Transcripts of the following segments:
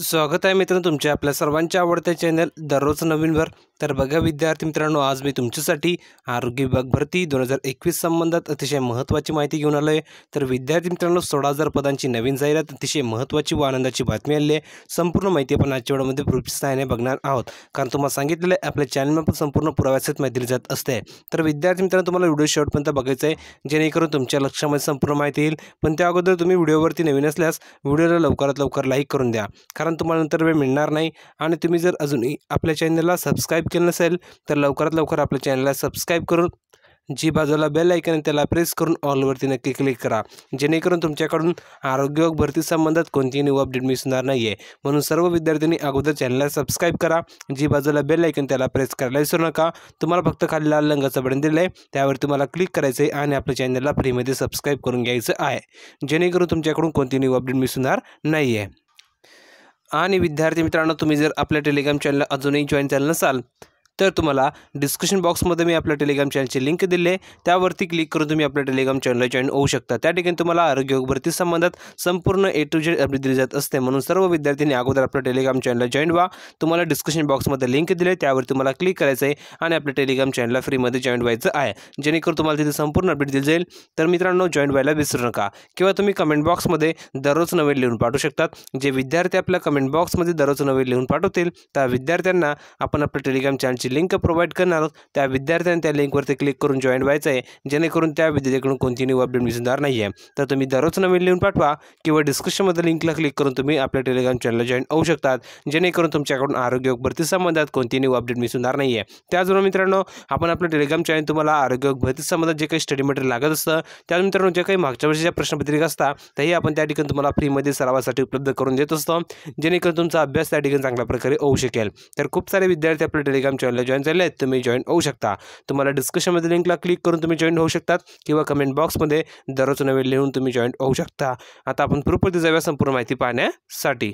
स्वागत आहे मित्रांनो तुमच्या आपल्या सर्वांच्या आवडत्या चॅनल दररोज नवीन तर बघा विद्यार्थी मित्रांनो आज मी तुमच्यासाठी आरोग्य विभाग भरती दोन हजार एकवीस संबंधात अतिशय महत्त्वाची माहिती घेऊन आलो आहे तर विद्यार्थी मित्रांनो सोळा हजार पदांची नवीन जाहिरात अतिशय महत्त्वाची व आनंदाची बातमी आली आहे संपूर्ण माहिती आपण आजच्या वेळामध्ये प्रोत्साहने बघणार आहोत कारण तुम्हाला सांगितलेलं आहे आपल्या चॅनलमध्ये पण संपूर्ण पुराव्यासहित माहिती दिली जात असते तर विद्यार्थी मित्रांनो तुम्हाला व्हिडिओ शेवटपर्यंत बघायचं आहे जेणेकरून तुमच्या लक्षामध्ये संपूर्ण माहिती येईल पण त्या अगोदर तुम्ही व्हिडिओवरती नवीन असल्यास व्हिडिओला लवकरात लवकर लाईक करून द्या कारण तुम्हाला नंतर वेळ मिळणार नाही आणि तुम्ही जर अजूनही आपल्या चॅनलला सबस्क्राईब केलं नसेल तर लवकरात लवकर आपल्या चॅनलला सब्सक्राइब करून जी बाजूला बेल ऐकन त्याला प्रेस करून ऑलवरती नक्की क्लिक करा जेनेकर तुमच्याकडून आरोग्य भरती संबंधात कोणतीही न्यू अपडेट मिसणार नाही आहे म्हणून सर्व विद्यार्थ्यांनी अगोदर चॅनलला सब्सक्राइब करा जी बाजूला बेल ऐकन त्याला प्रेस कराला विसरू ना तुम्हारा फक्त खाली लाल रंगाचं बटन दिलं आहे त्यावर तुम्हाला क्लिक करायचं आहे आणि में चॅनलला फ्रीमध्ये सबस्क्राईब करून घ्यायचं आहे जेणेकरून तुमच्याकडून कोणती न्यू अपडेट मिसणार नहीं है आणि विद्यार्थी मित्रांनो तुम्ही जर आपल्या टेलिग्राम चॅनलला अजूनही जॉईन झालं नसाल तर तुम्हाला डिस्क्रिप्शन बॉक्समध्ये मी आपल्या टेलिग्राम चॅनलची लिंक दिली आहे त्यावरती क्लिक करून तुम्ही आपल्या टेलिग्राम चॅनलला जॉईन होऊ शकता त्या ठिकाणी तुम्हाला आरोग्य भरती संबंधात संपूर्ण ए टू जेड अपडेट दिली जात असते म्हणून सर्व विद्यार्थ्यांनी अगोदर आपल्या टेलिग्राम चॅनलला जॉईन व्हा तुम्हाला डिस्क्रिप्शन बॉक्समध्ये लिंक दिली आहे त्यावर तुम्हाला क्लिक करायचं आहे आणि आपल्या टेलिग्राम चॅनलला फ्रीमध्ये जॉईन व्हायचं आहे जेणेकरून तुम्हाला तिथे संपूर्ण अपडेट दिली जाईल तर मित्रांनो जॉईन व्हायला विसरू नका किंवा तुम्ही कमेंट बॉक्समध्ये दररोज नवीन लिहून पाठवू शकतात जे विद्यार्थी आपल्या कमेंट बॉक्समध्ये दररोज नवे लिहून पाठवतील त्या विद्यार्थ्यांना आपण आपल्या टेलिग्राम चॅनलची लिंक प्रोव्हाइड करणार आहोत त्या विद्यार्थ्यांनी त्या लिंकवरती क्लिक करून जॉईन व्हायचं आहे जेणेकरून त्या विद्यार्थ्याकडून कोणती न्यू अपडेट मिसणार नाही आहे तर तुम्ही दररोज नवीन लिहून पाठवा किंवा डिस्क्रिप्शनमध्ये लिंकला क्लिक करून तुम्ही आपल्या टेलिग्राम चॅनलला जॉईन होऊ शकतात जेणेकरून तुमच्याकडून आरोग्य भरती संबंधात कोणती न्यू अपडेट मिसणार नाही आहे त्याचबरोबर मित्रांनो आपण आपलं टेलिग्राम चॅनल तुम्हाला आरोग्य भरती संबंधात जे काही स्टडी मटेरियल लागत असतं त्याच मित्रांनो जे काही मागच्या वर्षीच्या प्रश्नपत्रिका असतात त्याही आपण त्या ठिकाणी तुम्हाला फ्रीमध्ये सरावासाठी उपलब्ध करून देत असतो जेणेकरून तुमचा अभ्यास त्या ठिकाणी चांगल्या प्रकारे होऊ शकेल तर खूप सारे विद्यार्थी आपल्या टेलिग्राम चॅनल चॅनलला जॉईन झाले आहेत तुम्ही जॉईन होऊ शकता तुम्हाला डिस्कशनमध्ये लिंकला क्लिक करून तुम्ही जॉईन होऊ शकतात किंवा कमेंट बॉक्समध्ये दररोज नवीन लिहून तुम्ही जॉईन होऊ शकता आता आपण प्रूफ जाऊया संपूर्ण माहिती पाहण्यासाठी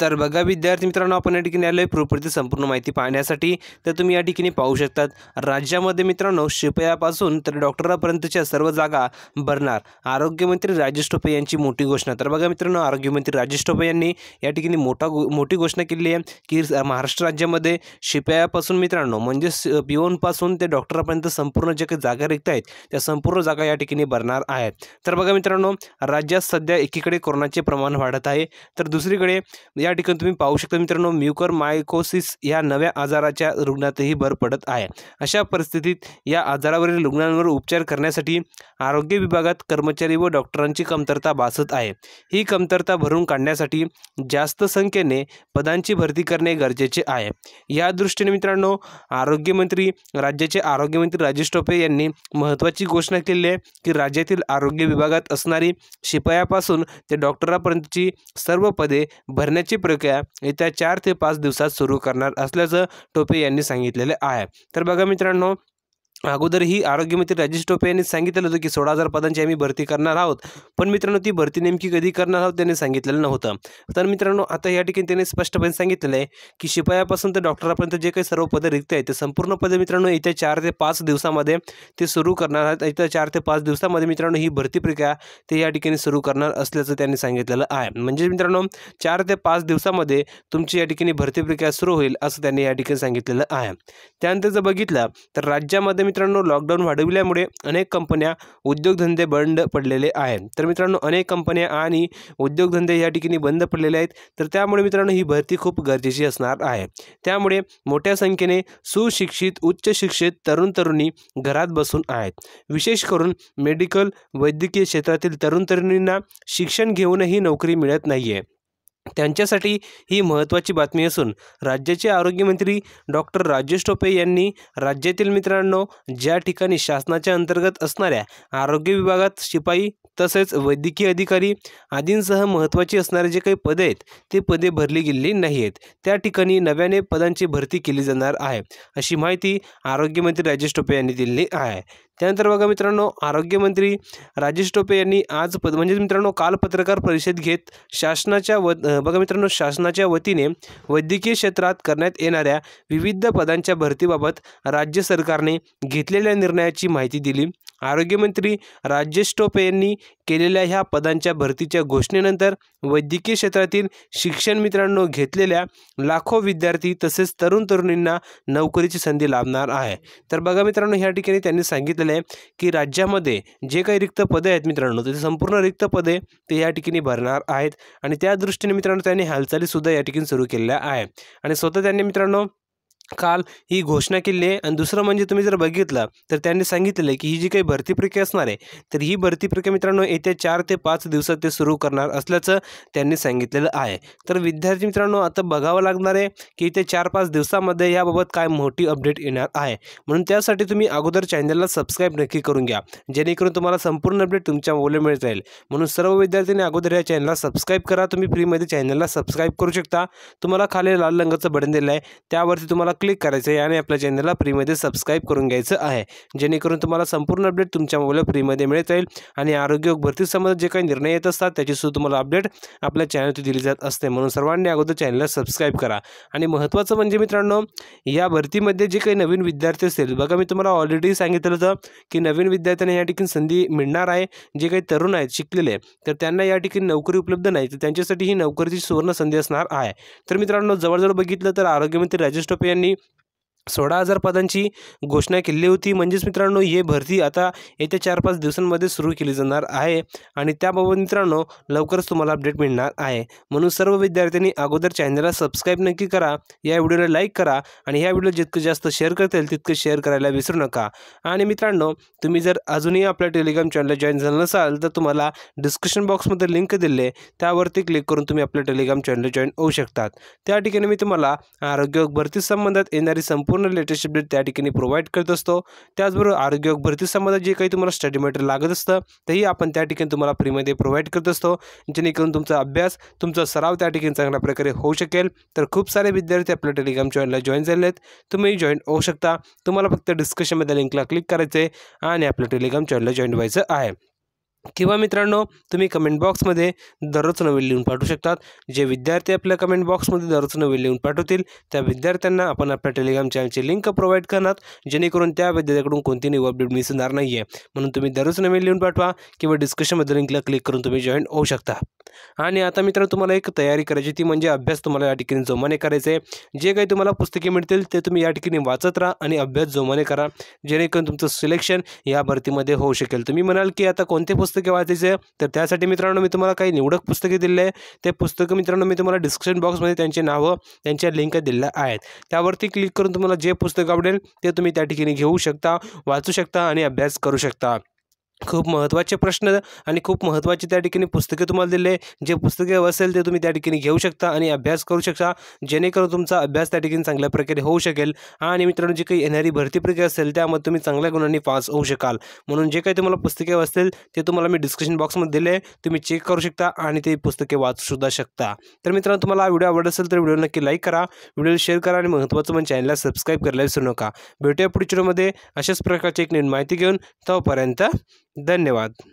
तर बघा विद्यार्थी मित्रांनो आपण या ठिकाणी आलो आहे प्रूफवरती संपूर्ण माहिती पाहण्यासाठी तर तुम्ही या ठिकाणी पाहू शकतात राज्यामध्ये मित्रांनो शिपयापासून तर डॉक्टरापर्यंतच्या सर्व जागा भरणार आरोग्यमंत्री राजेश टोपे यांची मोठी घोषणा तर बघा मित्रांनो आरोग्यमंत्री राजेश टोपे यांनी या ठिकाणी मोठा मोठी घोषणा केली आहे की महाराष्ट्र राज्यामध्ये शिपयापासून मित्रांनो म्हणजे पिओनपासून ते डॉक्टरापर्यंत संपूर्ण जे काही जागा रिक्त आहेत त्या संपूर्ण जागा या ठिकाणी भरणार आहेत तर बघा मित्रांनो राज्यात सध्या एकीकडे कोरोनाचे प्रमाण वाढत आहे तर दुसरीकडे या ठिकाणी तुम्ही पाहू शकता मित्रांनो म्युकर मायकोसिस या नव्या आजाराच्या रुग्णातही भर पडत आहे अशा परिस्थितीत या आजारावरील रुग्णांवर उपचार करण्यासाठी आरोग्य विभागात कर्मचारी व डॉक्टरांची कमतरता भासत आहे ही कमतरता भरून काढण्यासाठी जास्त संख्येने पदांची भरती करणे गरजेचे आहे या दृष्टीने मित्रांनो आरोग्यमंत्री राज्याचे आरोग्यमंत्री राजेश टोपे यांनी महत्त्वाची घोषणा केली आहे की राज्यातील आरोग्य विभागात असणारी शिपायापासून ते डॉक्टरापर्यंतची सर्व पदे भरण्याची प्रक्रिया येत्या चार ते पाच दिवसात सुरू करणार असल्याचं टोपे यांनी सांगितलेलं आहे तर बघा मित्रांनो अगोदर अगोदरही आरोग्यमंत्री राजेश टोपे यांनी सांगितलं होतं की सोळा हजार पदांची आम्ही भरती करणार आहोत पण मित्रांनो ती भर्ती नेमकी कभी करना आहोत त्यांनी सांगितलेलं नव्हतं तर आता या स्पष्टपण संगित है कि आहे की शिपायापासून तर जे कहीं सर्व पद रिक्त आहेत तो संपूर्ण पद मित्रांनो येत्या चार ते पाच दिवस ते सुरू करणार आहेत येत्या चार ते पाच दिवसामध्ये मित्रांनो ही भरती प्रक्रिया ते या सुरू करना असल्याचं है सांगितलेलं आहे म्हणजे मित्रांनो चार ते पाच दिवसामध्ये तुमची या ठिकाणी भरती प्रक्रिया सुरू होईल असं त्यांनी या ठिकाणी सांगितलेलं आहे त्यानंतर जर मित्रांनो लॉकडाऊन वाढविल्यामुळे अनेक कंपन्या उद्योगधंदे बंद पडलेले आहेत तर मित्रांनो अनेक कंपन्या आणि उद्योगधंदे या ठिकाणी बंद पडलेले आहेत तर त्यामुळे मित्रांनो ही भरती खूप गरजेची असणार आहे त्यामुळे मोठ्या संख्येने सुशिक्षित उच्च शिक्षित तरुण तरुणी घरात बसून आहेत विशेष करून मेडिकल वैद्यकीय क्षेत्रातील तरुण तरुणींना शिक्षण घेऊनही नोकरी मिळत नाही आहे त्यांच्यासाठी ही महत्त्वाची बातमी असून राज्याचे आरोग्यमंत्री डॉक्टर राजेश टोपे यांनी राज्यातील मित्रांनो ज्या ठिकाणी शासनाच्या अंतर्गत असणाऱ्या आरोग्य विभागात शिपाई तसेच वैद्यकीय अधिकारी आदींसह महत्त्वाची असणारे जे काही पदे आहेत ते पदे भरली गेलेली नाही आहेत त्या ठिकाणी नव्याने पदांची भरती केली जाणार आहे अशी माहिती आरोग्यमंत्री राजेश टोपे यांनी दिलेली आहे त्यानंतर बघा मित्रांनो आरोग्यमंत्री राजेश टोपे यांनी आज पद म्हणजेच मित्रांनो काल पत्रकार परिषद घेत शासनाच्या व बघा मित्रांनो शासनाच्या वतीने वैद्यकीय क्षेत्रात करण्यात येणाऱ्या विविध पदांच्या भरतीबाबत राज्य सरकारने घेतलेल्या निर्णयाची माहिती दिली आरोग्यमंत्री राजेश टोपे यांनी केलेल्या ह्या पदांच्या भरतीच्या घोषणेनंतर वैद्यकीय क्षेत्रातील शिक्षण मित्रांनो घेतलेल्या लाखो विद्यार्थी तसेच तरुण तरुणींना नोकरीची संधी लाभणार आहे तर बघा मित्रांनो ह्या ठिकाणी त्यांनी सांगितलेलं आहे की राज्यामध्ये जे काही रिक्त पदे आहेत मित्रांनो त्याचे संपूर्ण रिक्त पदे ते या ठिकाणी भरणार आहेत आणि त्या दृष्टीने मित्रांनो त्यांनी हालचालीसुद्धा या ठिकाणी सुरू केलेल्या आहे आणि स्वतः त्यांनी मित्रांनो काल ही घोषणा केली आहे आणि दुसरं म्हणजे तुम्ही जर बघितलं तर त्यांनी सांगितलेलं आहे की ही जी काही भरती प्रक्रिया असणार आहे तर ही भरती प्रक्रिया मित्रांनो येत्या चार ते पाच दिवसात ते सुरू करणार असल्याचं त्यांनी सांगितलेलं आहे तर विद्यार्थी मित्रांनो आता बघावं लागणार आहे की येत्या चार पाच दिवसामध्ये याबाबत काय मोठी अपडेट येणार आहे म्हणून त्यासाठी तुम्ही अगोदर चॅनलला सबस्क्राईब नक्की करून घ्या जेणेकरून तुम्हाला संपूर्ण अपडेट तुमच्या मोबाईल मिळत राहील म्हणून सर्व विद्यार्थ्यांनी अगोदर या चॅनलला सबस्क्राईब करा तुम्ही फ्रीमध्ये चॅनलला सबस्क्राईब करू शकता तुम्हाला खाली लाल रंगाचं बटन दिलं आहे त्यावरती तुम्हाला क्लिक करायचं आहे आणि आपल्या चॅनलला फ्रीमध्ये सबस्क्राईब करून घ्यायचं आहे जेणेकरून तुम्हाला संपूर्ण अपडेट तुमच्या मोबाईलला फ्रीमध्ये मिळत राहील आणि आरोग्य भरतीसंबंधित जे काही निर्णय येत असतात त्याचीसुद्धा तुम्हाला अपडेट आपल्या चॅनलची दिली जात असते म्हणून सर्वांनी अगोदर चॅनलला सबस्क्राईब करा आणि महत्त्वाचं म्हणजे मित्रांनो या भरतीमध्ये जे काही नवीन विद्यार्थी असतील बघा मी तुम्हाला ऑलरेडी सांगितलं होतं की नवीन विद्यार्थ्यांना या ठिकाणी संधी मिळणार आहे जे काही तरुण आहेत शिकलेले तर त्यांना या ठिकाणी नोकरी उपलब्ध नाही तर त्यांच्यासाठी ही नोकरीची सुवर्ण संधी असणार आहे तर मित्रांनो जवळजवळ बघितलं तर आरोग्यमंत्री राजेश टोपे यांनी చేయండి सोळा हजार पदांची घोषणा केली होती म्हणजेच मित्रांनो ही भरती आता येत्या चार पाच दिवसांमध्ये सुरू केली जाणार आहे आणि त्याबाबत मित्रांनो लवकरच तुम्हाला अपडेट मिळणार आहे म्हणून सर्व विद्यार्थ्यांनी अगोदर चॅनलला सबस्क्राईब नक्की करा या व्हिडिओला लाईक करा आणि ह्या व्हिडिओ जितकं जास्त शेअर करता तितकं शेअर करायला विसरू नका आणि मित्रांनो तुम्ही जर अजूनही आपल्या टेलिग्राम चॅनलला जॉईन झालं नसाल तर तुम्हाला डिस्क्रिप्शन बॉक्समध्ये लिंक दिले त्यावरती क्लिक करून तुम्ही आपल्या टेलिग्राम चॅनलला जॉईन होऊ शकतात त्या ठिकाणी मी तुम्हाला आरोग्य भरती संबंधात येणारी संपूर्ण पूर्ण लेटेस्ट अपडेट त्या ठिकाणी प्रोव्हाइड करत आरोग्य भरती संबंधात जे का तुम्हाला स्टडी मटेरियल लागत असतं तेही आपण त्या ठिकाणी तुम्हाला फ्रीमध्ये प्रोव्हाइड करत असतो जेणेकरून अभ्यास तुम्हारा सराव त्या ठिकाणी प्रकार प्रकारे होऊ शकेल तर सारे विद्यार्थी अपने टेलिग्राम चैनल जॉईन झाले आहेत तुम्ही जॉइन होता तुम्हारा तुम्हाला फक्त डिस्कशनमध्ये लिंकला क्लिक कराएं आहे टेलिग्राम चैनल जॉइन व्हायचं है किंवा मित्रांनो तुम्ही कमेंट बॉक्समध्ये दररोज नवे लिहून पाठवू शकतात जे विद्यार्थी आपल्या कमेंट बॉक्समध्ये दररोज नवे लिहून पाठवतील त्या विद्यार्थ्यांना आपण आपल्या टेलिग्राम चॅनलची लिंक प्रोव्हाइड करणार जेणेकरून त्या विद्यार्थ्याकडून कोणती नवी अपडेट मिस होणार नाही आहे म्हणून तुम्ही दररोज नवीन लिहून पाठवा किंवा डिस्कशनमध्ये लिंकला क्लिक करून तुम्ही जॉईन होऊ शकता आणि आता मित्रांनो तुम्हाला एक तयारी करायची ती म्हणजे अभ्यास तुम्हाला या ठिकाणी जोमाने करायचे आहे जे काही तुम्हाला पुस्तके मिळतील ते तुम्ही या ठिकाणी वाचत राहा आणि अभ्यास जोमाने करा जेणेकरून तुमचं सिलेक्शन या भरतीमध्ये होऊ शकेल तुम्ही म्हणाल की आता कोणते पुस्तक पुस्तके वाचायचे तर त्यासाठी मित्रांनो मी तुम्हाला काही निवडक पुस्तके दिले आहे ते पुस्तकं मित्रांनो मी तुम्हाला डिस्क्रिप्शन बॉक्समध्ये त्यांचे नावं त्यांच्या लिंक दिलेल्या आहेत त्यावरती क्लिक करून तुम्हाला जे पुस्तक आवडेल ते तुम्ही त्या ठिकाणी घेऊ शकता वाचू शकता आणि अभ्यास करू शकता खूप महत्त्वाचे प्रश्न आणि खूप महत्त्वाचे त्या ठिकाणी पुस्तके तुम्हाला दिले जे पुस्तके असेल ते तुम्ही त्या ठिकाणी घेऊ शकता आणि अभ्यास करू शकता जेणेकरून तुमचा अभ्यास त्या ठिकाणी चांगल्या प्रकारे होऊ शकेल आणि मित्रांनो जी काही येणारी भरती प्रक्रिया असेल त्यामध्ये तुम्ही चांगल्या गुणांनी पास होऊ शकाल म्हणून जे काही तुम्हाला पुस्तके असतील ते तुम्हाला मी डिस्क्रिप्शन बॉक्समध्ये दिले तुम्ही चेक करू शकता आणि ते पुस्तके वाचूसुद्धा शकता तर मित्रांनो तुम्हाला हा व्हिडिओ आवडत असेल तर व्हिडिओ नक्की लाईक करा व्हिडिओ शेअर करा आणि महत्त्वाचं म्हणजे चॅनलला सबस्क्राईब करायला विसरू नका भेटूया पुढच्या व्हिडिओमध्ये अशाच प्रकारची एक नवीन माहिती घेऊन तोपर्यंत धन्यवाद